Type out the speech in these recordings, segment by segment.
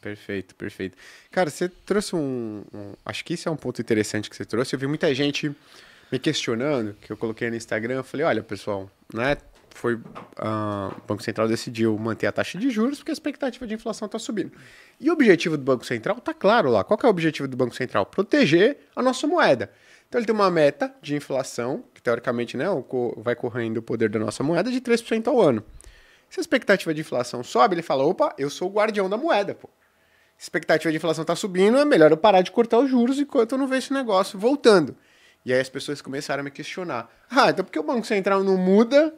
Perfeito, perfeito. Cara, você trouxe um, um, Acho que isso é um ponto interessante que você trouxe. Eu vi muita gente me questionando, que eu coloquei no Instagram. Eu falei: olha, pessoal, né? Foi. Uh, o Banco Central decidiu manter a taxa de juros porque a expectativa de inflação está subindo. E o objetivo do Banco Central está claro lá. Qual é o objetivo do Banco Central? Proteger a nossa moeda. Então ele tem uma meta de inflação, que teoricamente né, vai correndo o poder da nossa moeda, de 3% ao ano. Se a expectativa de inflação sobe, ele fala: opa, eu sou o guardião da moeda, pô expectativa de inflação está subindo, é melhor eu parar de cortar os juros enquanto eu não vejo esse negócio voltando. E aí as pessoas começaram a me questionar. Ah, então por que o Banco Central não muda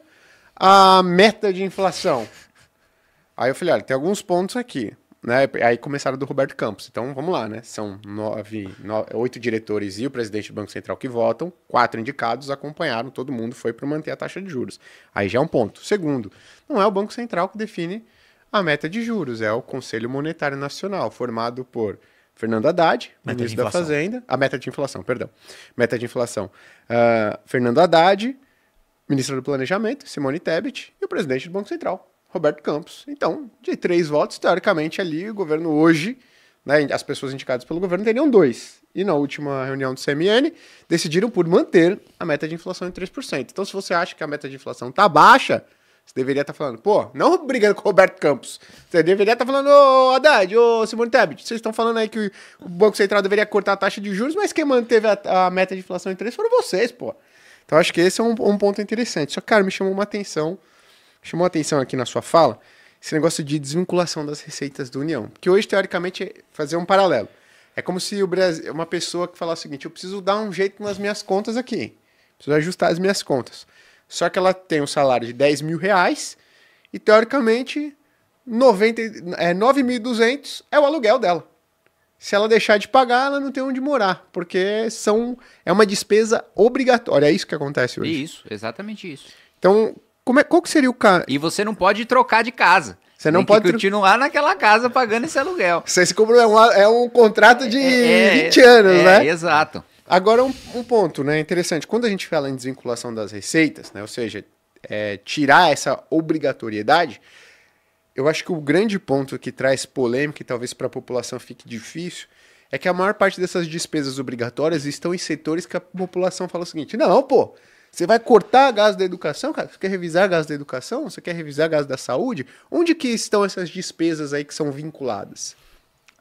a meta de inflação? Aí eu falei, olha, tem alguns pontos aqui. Né? Aí começaram do Roberto Campos. Então vamos lá, né? São nove, nove, oito diretores e o presidente do Banco Central que votam, quatro indicados acompanharam, todo mundo foi para manter a taxa de juros. Aí já é um ponto. Segundo, não é o Banco Central que define a meta de juros, é o Conselho Monetário Nacional, formado por Fernando Haddad, meta ministro da Fazenda, a meta de inflação, perdão, meta de inflação, uh, Fernando Haddad, ministro do Planejamento, Simone Tebet, e o presidente do Banco Central, Roberto Campos. Então, de três votos, teoricamente ali, o governo hoje, né, as pessoas indicadas pelo governo teriam dois. E na última reunião do CMN, decidiram por manter a meta de inflação em 3%. Então, se você acha que a meta de inflação está baixa, você deveria estar tá falando, pô, não brigando com o Roberto Campos. Você deveria estar tá falando, ô Haddad, ô Simone Tebet, vocês estão falando aí que o Banco Central deveria cortar a taxa de juros, mas quem manteve a, a meta de inflação em três foram vocês, pô. Então acho que esse é um, um ponto interessante. Só que, cara, me chamou uma atenção, chamou atenção aqui na sua fala, esse negócio de desvinculação das receitas da União. que hoje, teoricamente, fazer um paralelo. É como se o Brasil, uma pessoa que falasse o seguinte: eu preciso dar um jeito nas minhas contas aqui, preciso ajustar as minhas contas. Só que ela tem um salário de 10 mil reais e, teoricamente, 90, é, 9.200 é o aluguel dela. Se ela deixar de pagar, ela não tem onde morar, porque são, é uma despesa obrigatória. É isso que acontece hoje. Isso, exatamente isso. Então, como é, qual que seria o caso? E você não pode trocar de casa. Você não tem pode que continuar naquela casa pagando esse aluguel. Você se comprou é um, é um contrato de é, 20 é, é, anos, é, né? Exato. Agora, um, um, ponto né, interessante. Quando a gente fala em desvinculação das receitas, né, ou seja, é, tirar essa obrigatoriedade, eu acho que o grande ponto que traz polêmica e talvez para a população fique difícil é que a maior parte dessas despesas obrigatórias estão em setores que a população fala o seguinte: não, pô, você vai cortar gás da educação, cara? Você quer revisar gás da educação? Você quer revisar gás da saúde? Onde que estão essas despesas aí que são vinculadas?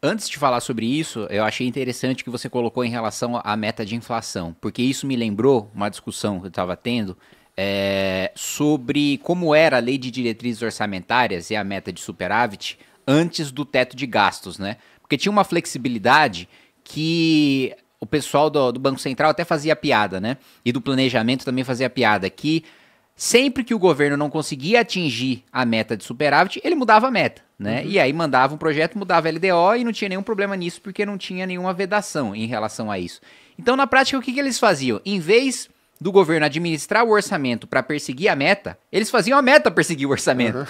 Antes de falar sobre isso, eu achei interessante que você colocou em relação à meta de inflação, porque isso me lembrou uma discussão que eu estava tendo é, sobre como era a lei de diretrizes orçamentárias e a meta de superávit antes do teto de gastos, né? Porque tinha uma flexibilidade que o pessoal do, do Banco Central até fazia piada, né? E do planejamento também fazia piada, que sempre que o governo não conseguia atingir a meta de superávit, ele mudava a meta né? Uhum. E aí mandava um projeto, mudava LDO e não tinha nenhum problema nisso, porque não tinha nenhuma vedação em relação a isso. Então, na prática, o que, que eles faziam? Em vez do governo administrar o orçamento para perseguir a meta, eles faziam a meta perseguir o orçamento. Uhum.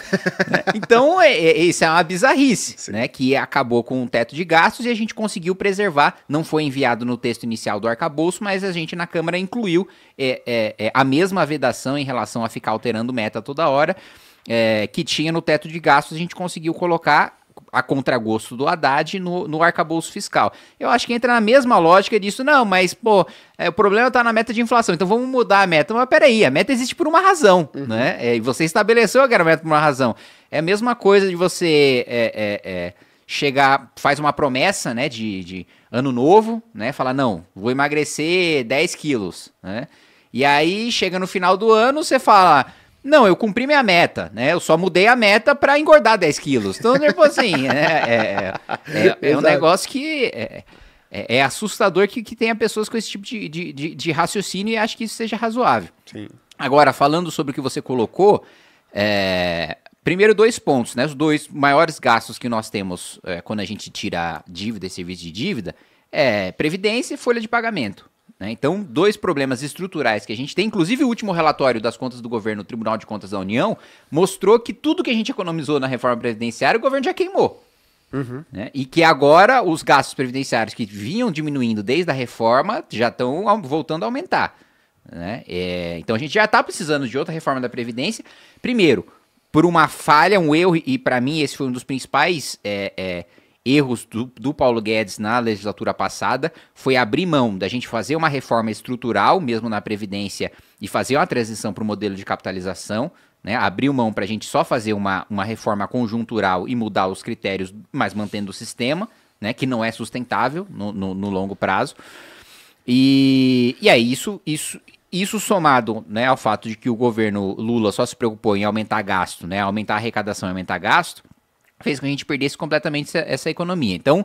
Né? Então, é, é, isso é uma bizarrice, Sim. né? Que acabou com o teto de gastos e a gente conseguiu preservar. Não foi enviado no texto inicial do arcabouço, mas a gente na Câmara incluiu é, é, é a mesma vedação em relação a ficar alterando meta toda hora é, que tinha no teto de gastos, a gente conseguiu colocar a contragosto do Haddad no, no arcabouço fiscal. Eu acho que entra na mesma lógica disso, não, mas, pô, é, o problema está na meta de inflação, então vamos mudar a meta. Mas peraí, a meta existe por uma razão, uhum. né? É, e você estabeleceu aquela meta por uma razão. É a mesma coisa de você é, é, é, chegar, faz uma promessa, né, de, de ano novo, né, falar, não, vou emagrecer 10 quilos, né? E aí chega no final do ano, você fala não, eu cumpri minha meta, né? Eu só mudei a meta para engordar 10 quilos. Então, tipo assim, né? é, é, é, é, é um negócio que é, é, é assustador que, que tenha pessoas com esse tipo de, de, de, de, raciocínio e acho que isso seja razoável. Sim. Agora, falando sobre o que você colocou, primeiro dois pontos, né? Os dois maiores gastos que nós temos quando a gente tira dívida e serviço de dívida é previdência e folha de pagamento. Né? Então, dois problemas estruturais que a gente tem, inclusive o último relatório das contas do governo, o Tribunal de Contas da União, mostrou que tudo que a gente economizou na reforma previdenciária, o governo já queimou. Uhum. Né? E que agora os gastos previdenciários que vinham diminuindo desde a reforma já estão voltando a aumentar. Né? É, então a gente já está precisando de outra reforma da Previdência. Primeiro, por uma falha, um erro, e para mim esse foi um dos principais é, é, erros do, do Paulo Guedes na legislatura passada foi abrir mão da gente fazer uma reforma estrutural, mesmo na Previdência, e fazer uma transição para o modelo de capitalização, né, abriu mão para a gente só fazer uma, uma reforma conjuntural e mudar os critérios, mas mantendo o sistema, né, que não é sustentável no, no, no longo prazo. E, e aí, isso, isso, isso somado né, ao fato de que o governo Lula só se preocupou em aumentar gasto, né, aumentar arrecadação e aumentar gasto, fez com que a gente perdesse completamente essa, essa economia. Então,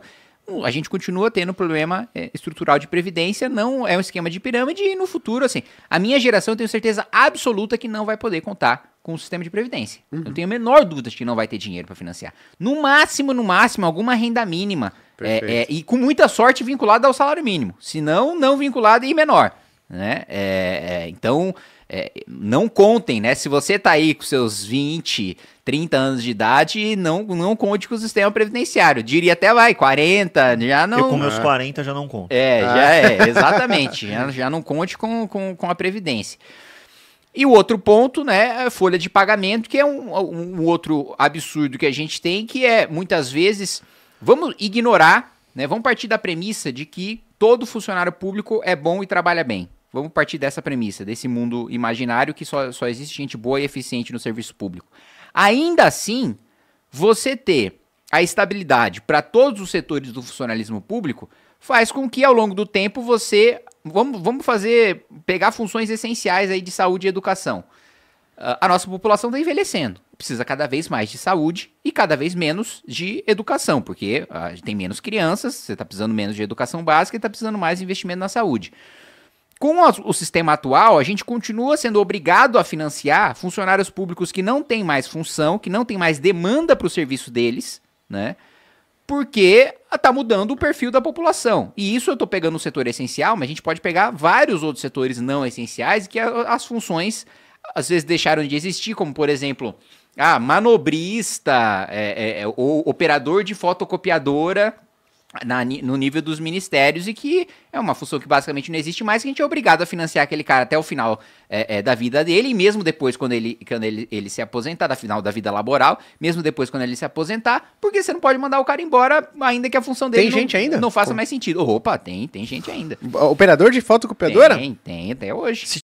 a gente continua tendo problema é, estrutural de previdência, não é um esquema de pirâmide e no futuro, assim, a minha geração eu tenho certeza absoluta que não vai poder contar com o sistema de previdência. Uhum. Eu tenho a menor dúvida de que não vai ter dinheiro para financiar. No máximo, no máximo, alguma renda mínima. É, é, e com muita sorte vinculada ao salário mínimo. Se não, não vinculada e menor né? É, é, então, é, não contem, né? Se você tá aí com seus 20, 30 anos de idade, não, não conte com o sistema previdenciário. Diria até vai, 40, já não. Eu com meus 40 é. já não conto. É, ah. já é. é, exatamente. já, já não conte com, com, com a Previdência. E o outro ponto, né, é a folha de pagamento, que é um, um, outro absurdo que a gente tem, que é muitas vezes vamos ignorar, né, vamos partir da premissa de que todo funcionário público é bom e trabalha bem. Vamos partir dessa premissa, desse mundo imaginário que só, só existe gente boa e eficiente no serviço público. Ainda assim, você ter a estabilidade para todos os setores do funcionalismo público faz com que ao longo do tempo você. Vamos, vamos fazer. pegar funções essenciais aí de saúde e educação. Ah, a nossa população está envelhecendo. Precisa cada vez mais de saúde e cada vez menos de educação, porque ah, tem menos crianças, você está precisando menos de educação básica e está precisando mais investimento na saúde com o sistema atual, a gente continua sendo obrigado a financiar funcionários públicos que não têm mais função, que não têm mais demanda para o serviço deles, né? Porque está mudando o perfil da população. E isso eu estou pegando o setor essencial, mas a gente pode pegar vários outros setores não essenciais que as funções às vezes deixaram de existir, como por exemplo, ah, manobrista é, é, é ou operador de fotocopiadora na, no nível dos ministérios e que é uma função que basicamente não existe mais, que a gente é obrigado a financiar aquele cara até o final é, é, da vida dele, e mesmo depois, quando, ele, quando ele, ele se aposentar, da final da vida laboral, mesmo depois, quando ele se aposentar, porque você não pode mandar o cara embora, ainda que a função dele tem não, gente ainda? não faça Como? mais sentido. Opa, tem, tem gente ainda. Operador de fotocopiadora? Tem, tem, até hoje. Se